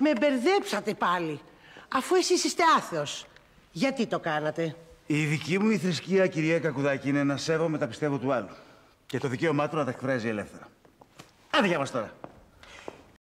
Με μπερδέψατε πάλι. Αφού εσείς είστε άθεος. Γιατί το κάνατε. Η δική μου η θρησκεία, κυρία Κακουδάκη, είναι να σέβομαι τα πιστεύω του άλλου. Και το δικαίωμά του να τα εκφράζει ελεύθερα. Άντε μας τώρα.